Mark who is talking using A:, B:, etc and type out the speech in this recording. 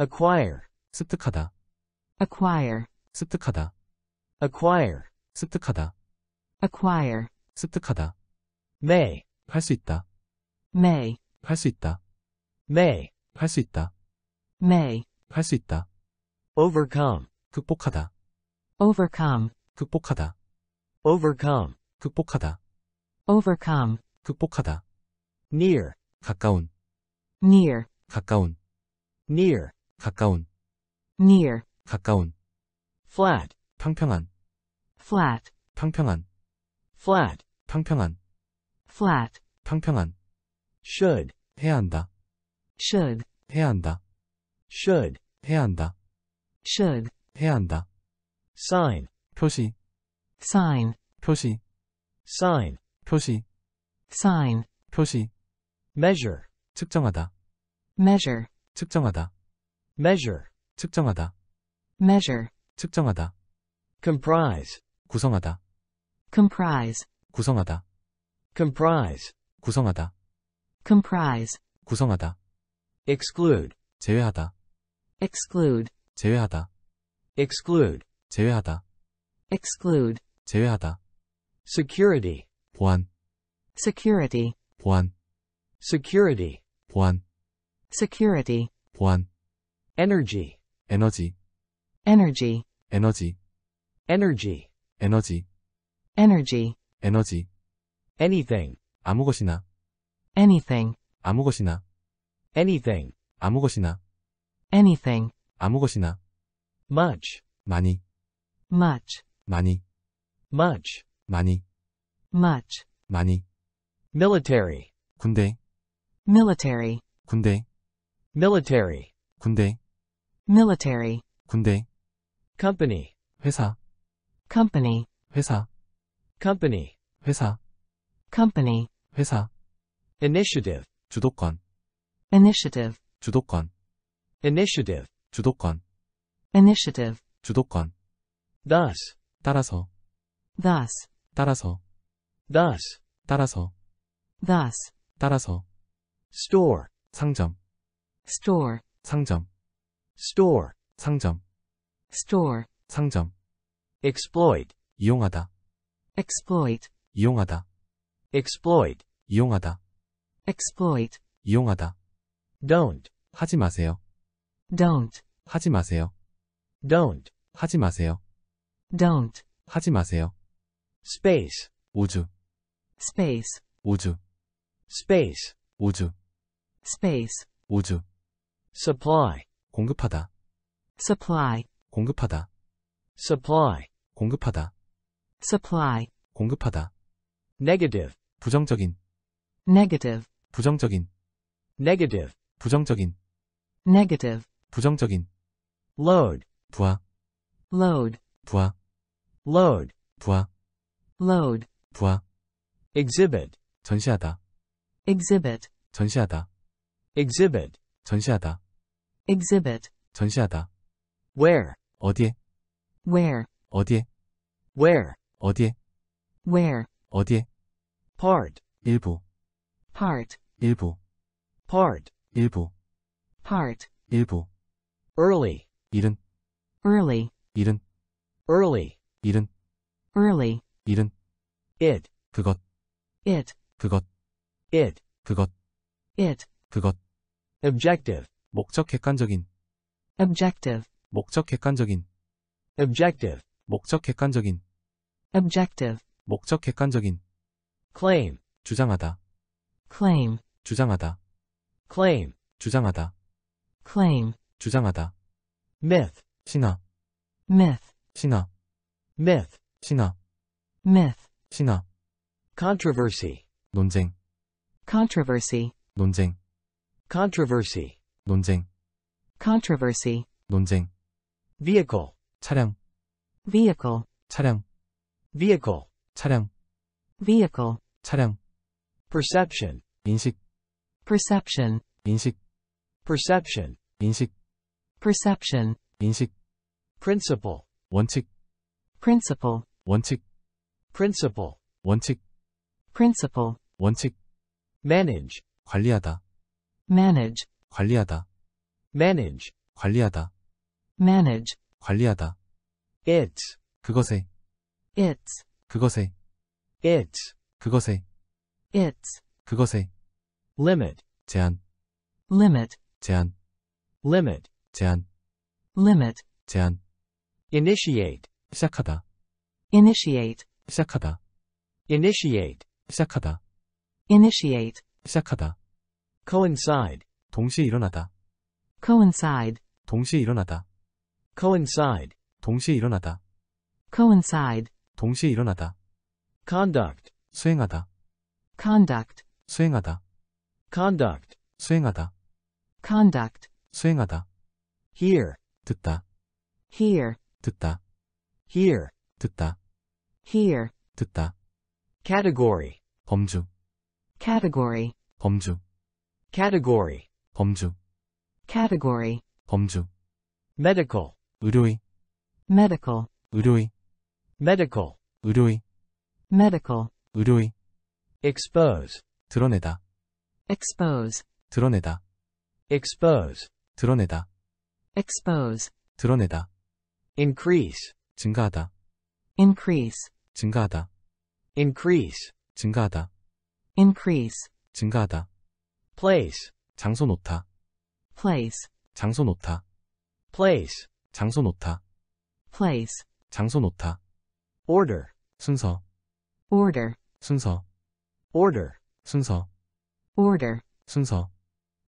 A: acquire 습득하다 acquire 습득하다 acquire 습득하다 acquire 습득하다 may 할 수 있다 may 할 수 있다 may 할 수 있다 may 할 수 있다 overcome 극복하다 overcome 극복하다 overcome 극복하다 overcome 극복하다 near 가까운 near 가까운 near 가까운 near 가까운 flat 평평한 flat 평평한 flat 평평한 flat 평평한 should 해야 한다 should 해야 한다 should 해야 한다 should 해야 한다 sign 표시 sign 표시 sign 표시 sign 표시 measure 측정하다 measure 측정하다 measure 측정하다 measure 측정하다 comprise 구성하다 comprise 구성하다 comprise 구성하다 comprise 구성하다 exclude 제외하다 exclude 제외하다 exclude 제외하다 exclude 제외하다 security 보안 security 보안 security 보안 security 보안 energy Energy. energy Energy. energy 에너지 energy 에너지 anything 아무것이나 anything 아무것이나 anything 아무것이나 anything 아무것이나 much 많이 much 많이 much 많이 much 많이 military 군대 military 군대 military 군대 military 군대 company 회사 company 회사 company 회사 company 회사 initiative 주도권 initiative 주도권 initiative 주도권 initiative 주도권 thus 따라서 thus 따라서 thus 따라서 thus 따라서 store 상점 store 상점 store 상점 store 상점 exploit 이용하다 exploit 이용하다 exploit 이용하다 exploit 이용하다 don't 하지 마세요 don't 하지 마세요 don't 하지 마세요 don't 하지 마세요 space 우주 space 우주 space 우주 space 우주 supply 공급하다. supply 공급하다. supply 공급하다. supply 공급하다. negative 부정적인 negative 부정적인 negative 부정적인 negative 부정적인 load 부하 load 부하 load 부하 load 부하 exhibit 전시하다 exhibit 전시하다 exhibit 전시하다 exhibit 전시하다 where 어디에 where 어디에 where 어디에 where 어디에 part 일부 part 일부 part 일부 part 일부 early 이른 early 이른 early 이른 early 이른 it 그것 it 그것 it 그것 it 그것 objective 목적 객관적인 objective 목적 객관적인 objective 목적 객관적인 objective 목적 객관적인 claim 주장하다 claim 주장하다 claim 주장하다 claim 주장하다 myth 신화 myth 신화 myth 신화 myth 신화 controversy 논쟁 controversy 논쟁 controversy 논쟁 controversy 논쟁 vehicle 차량 vehicle 차량 vehicle 차량 vehicle 차량 perception 인식 perception 인식 perception 인식 perception 인식 principle 원칙 principle 원칙 principle 원칙 principle 원칙 manage 관리하다 manage 관리하다 manage 관리하다 manage 관리하다 its 그것에 its 그것에 its 그것에 its 그것에 limit 제한 limit 제한 limit 제한 limit 제한 initiate 시작하다 initiate 시작하다 initiate 시작하다 initiate 시작하다 coincide 동시에 일어나다. coincide 동시에 일어나다. coincide 동시에 일어나다. coincide 동시에 일어나다. conduct 수행하다. conduct 수행하다. conduct 수행하다. conduct 수행하다. hear 듣다. hear 듣다. hear 듣다. hear 듣다. category 범주 category 범주 category 범주 category 범주 medical 의료의 medical 의료의 medical 의료의 medical 의료의 expose 드러내다 expose 드러내다 expose 드러내다 expose 드러내다 increase 증가하다 increase 증가하다 increase 증가하다 increase 증가하다 place 장소 놓다. place. 장소 놓다. place. 장소 놓다. place. 장소 놓다. order. 순서. order. 순서. order. 순서. order. 순서.